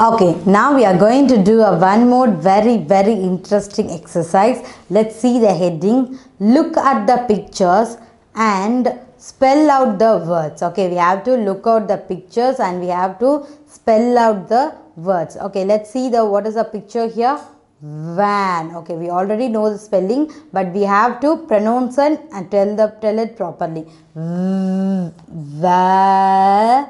Okay, now we are going to do a one more very very interesting exercise. Let's see the heading. Look at the pictures and spell out the words. Okay, we have to look out the pictures and we have to spell out the words. Okay, let's see the what is the picture here? Van. Okay, we already know the spelling, but we have to pronounce it and tell the tell it properly. Van.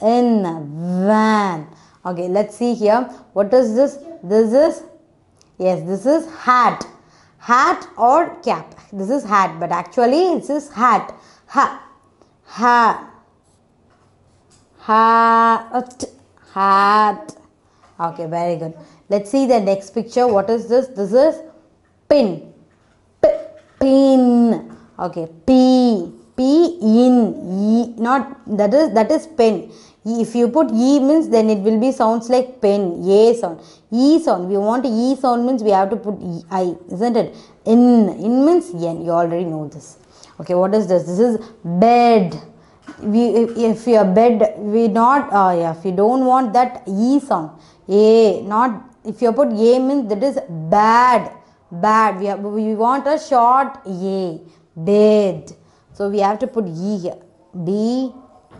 van okay let's see here what is this this is yes this is hat hat or cap this is hat but actually this is hat ha ha hat hat okay very good let's see the next picture what is this this is pin P pin okay p p in e not that is that is pin if you put E means then it will be sounds like pen, A sound. E sound, we want E sound means we have to put E, I, isn't it? In, in means N, you already know this. Okay, what is this? This is bed. We, if your bed, we not, uh, yeah, if you don't want that E sound, A, not, if you put A means that is bad, bad. We, have, we want a short A, bed. So we have to put E here. B,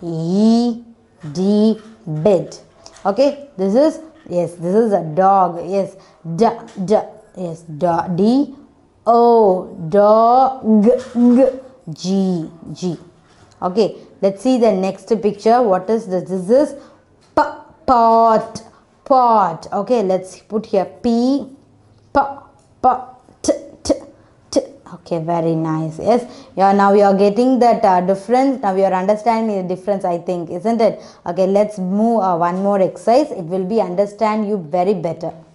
E, D bed. Okay, this is yes, this is a dog. Yes, d d yes do, dog g, g g. Okay, let's see the next picture. What is this? This is p pot pot. Okay, let's put here p p p okay very nice yes yeah now you are getting that uh, difference now you are understanding the difference i think isn't it okay let's move uh, one more exercise it will be understand you very better